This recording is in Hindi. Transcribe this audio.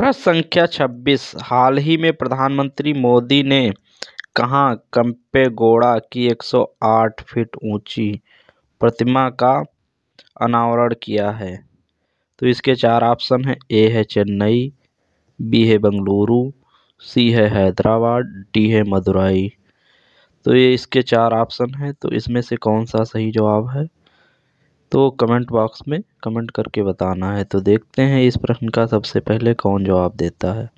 प्रश्न संख्या 26 हाल ही में प्रधानमंत्री मोदी ने कहाँ गोड़ा की 108 फीट ऊंची प्रतिमा का अनावरण किया है तो इसके चार ऑप्शन हैं ए है चेन्नई बी है बंगलुरु सी है हैदराबाद डी है मदुरई तो ये इसके चार ऑप्शन हैं तो इसमें से कौन सा सही जवाब है तो कमेंट बॉक्स में कमेंट करके बताना है तो देखते हैं इस प्रश्न का सबसे पहले कौन जवाब देता है